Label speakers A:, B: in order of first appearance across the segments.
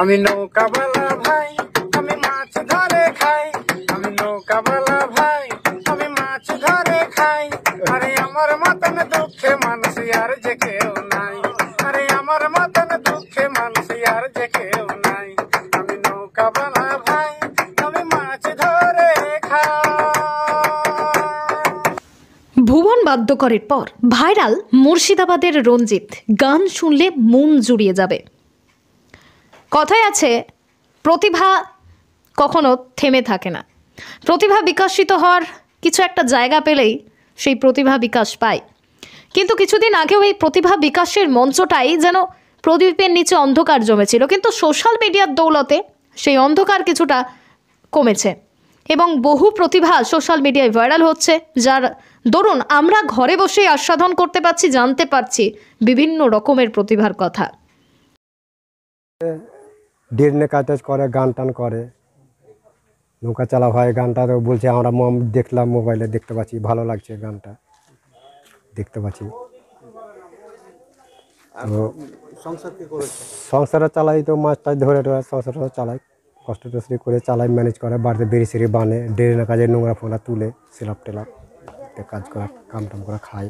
A: আমি নৌকা বালা ভাই আমি মাছ ধরে খাই আমি বালা ভাই আমি মাছ ধরে খাই আরে আমার মতন দুঃখে মানুষ আর যে কেউ নাই আরে আমার মতন
B: দুঃখে মানুষ আর যে কেউ নাই আমি বালা ভাই আমি মাছ ধরে খাই ভুবন করের পর ভাইরাল মুর্শিদাবাদের রঞ্জিত গান শুনলে মন জুড়িয়ে যাবে কথায় আছে প্রতিভা কখনো থেমে থাকে না প্রতিভা বিকশিত হওয়ার কিছু একটা জায়গা পেলেই সেই প্রতিভা বিকাশ পায় কিন্তু কিছুদিন আগেও এই প্রতিভা বিকাশের মঞ্চটাই যেন প্রদীপের নিচে অন্ধকার জমেছিল কিন্তু সোশ্যাল মিডিয়ার দৌলতে সেই অন্ধকার কিছুটা কমেছে এবং বহু প্রতিভা সোশ্যাল মিডিয়ায় ভাইরাল হচ্ছে যার দরুন আমরা ঘরে বসেই আস্বাদন করতে পারছি জানতে পারছি বিভিন্ন রকমের প্রতিভার কথা
C: ডেরনে কাজ টাজ করে গান টান করে নৌকা চালা হয় গানটা তো বলছে আমরা দেখলাম মোবাইলে দেখতে পাচ্ছি ভালো লাগছে গানটা দেখতে পাচ্ছি তো সংসারে চালাই তো মাছ টাছ ধরে ধরে সংসার চালাই কষ্ট টস্তি করে চালাই ম্যানেজ করে বাড়িতে বেড়ি সেড়ি বানে ডেরেনা কাজে নোংরা ফোনা তুলে সেলাপ টেলাপ কাজ করে কাম টাম করে খায়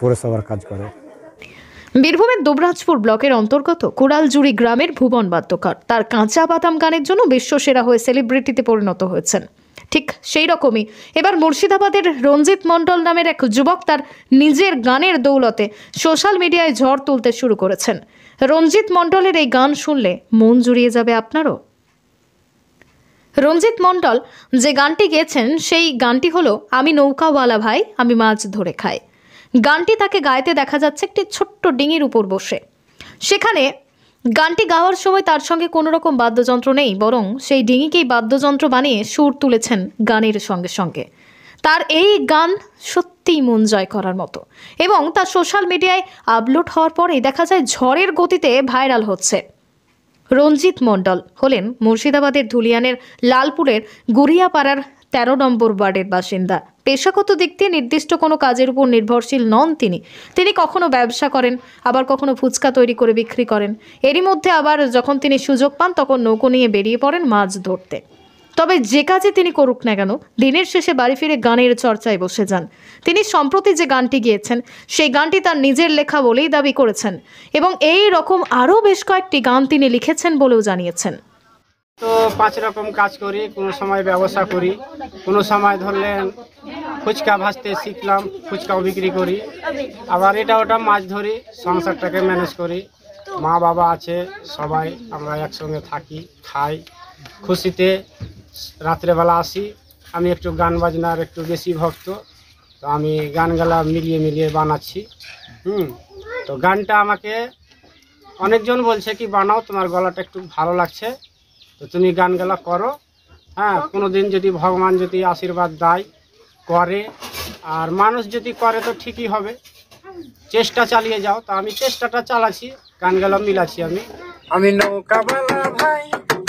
C: পৌরসভার কাজ করে
B: বীরভূমের দুবরাজপুর ব্লকের অন্তর্গত কোড়ালজুড়ি গ্রামের ভুবন বাদ্যকার তার কাঁচা বাদাম গানের জন্য বিশ্বসেরা হয়ে সেলিব্রিটিতে পরিণত হয়েছেন ঠিক সেই রকমই এবার মুর্শিদাবাদের রঞ্জিত মণ্ডল নামের এক যুবক তার নিজের গানের দৌলতে সোশ্যাল মিডিয়ায় ঝড় তুলতে শুরু করেছেন রঞ্জিত মণ্ডলের এই গান শুনলে মন জুড়িয়ে যাবে আপনারও রঞ্জিত মণ্ডল যে গানটি গেয়েছেন সেই গানটি হলো আমি নৌকাওয়ালা ভাই আমি মাছ ধরে খাই গানটি তাকে গাইতে দেখা যাচ্ছে একটি ছোট্ট ডিঙির উপর বসে সেখানে গানটি গাওয়ার সময় তার সঙ্গে কোনো রকম বাদ্যযন্ত্র নেই বরং সেই ডিঙিকেই বাদ্যযন্ত্র বানিয়ে সুর তুলেছেন গানের সঙ্গে সঙ্গে তার এই গান সত্যিই মন জয় করার মতো এবং তা সোশ্যাল মিডিয়ায় আপলোড হওয়ার পরেই দেখা যায় ঝড়ের গতিতে ভাইরাল হচ্ছে রঞ্জিত মণ্ডল হলেন মুর্শিদাবাদের ধুলিয়ানের লালপুরের গুড়িয়াপাড়ার তেরো নম্বর ওয়ার্ডের বাসিন্দা পেশাগত দিক দিয়ে নির্দিষ্ট কোনো কাজের উপর নির্ভরশীল নন তিনি তিনি কখনো ব্যবসা করেন আবার কখনো ফুচকা তৈরি করে বিক্রি করেন এরই মধ্যে আবার যখন তিনি সুযোগ পান তখন নৌকো নিয়ে বেরিয়ে পড়েন মাছ ধরতে তবে যে কাজে তিনি করুক না কেন দিনের শেষে বাড়ি ফিরে গানের চর্চায় বসে যান তিনি সম্প্রতি যে গানটি গিয়েছেন সেই গানটি তার নিজের লেখা বলেই দাবি করেছেন এবং এই রকম আরও বেশ কয়েকটি গান তিনি লিখেছেন বলেও জানিয়েছেন
A: তো পাঁচ রকম কাজ করি কোনো সময় ব্যবসা করি কোনো সময় ধরলেন ফুচকা ভাজতে শিখলাম ফুচকাও বিক্রি করি আবার এটা ওটা মাছ ধরি সংসারটাকে ম্যানেজ করি মা বাবা আছে সবাই আমরা একসঙ্গে থাকি খাই খুশিতে রাত্রেবেলা আসি আমি একটু গান বাজনার একটু বেশি ভক্ত তো আমি গান গালা মিলিয়ে মিলিয়ে বানাচ্ছি হুম তো গানটা আমাকে অনেকজন বলছে কি বানাও তোমার গলাটা একটু ভালো লাগছে তো তুমি গানগুলা করো হ্যাঁ কোনো দিন যদি ভগবান যদি আশীর্বাদ দেয় করে আর মানুষ যদি করে তো ঠিকই হবে চেষ্টা চালিয়ে যাও তা আমি চেষ্টাটা চালাচ্ছি গানগুলা মিলাচ্ছি আমি আমি নৌকা বালা ভাই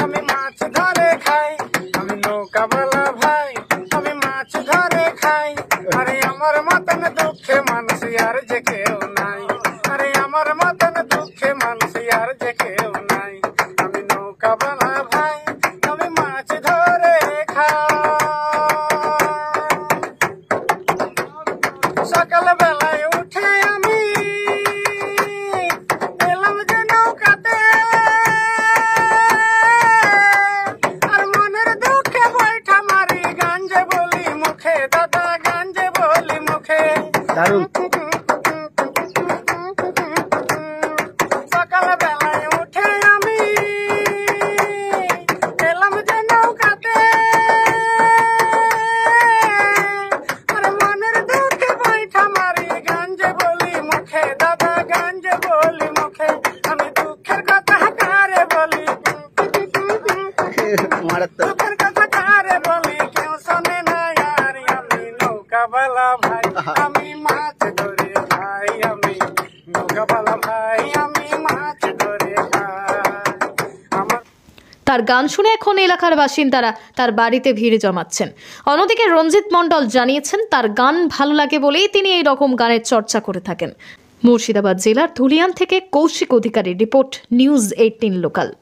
A: আমি মাছ ধরে খাই আমি নৌকা বালা ভাই আমি মাছ ধরে খাই আরে আমার মতন দুঃখে মানুষ আর যে 加入。ভাই আমি মাছ ধরে
B: আমি ভাই আমি মাছ ধরে তার গান শুনে এখন এলাকার বাসিন্দারা তার বাড়িতে ভিড় জমাচ্ছেন অন্যদিকে রঞ্জিত মণ্ডল জানিয়েছেন তার গান ভালো লাগে বলেই তিনি এই রকম গানের চর্চা করে থাকেন মুর্শিদাবাদ জেলার ধুলিয়ান থেকে Kaushik Adhikari report news eighteen local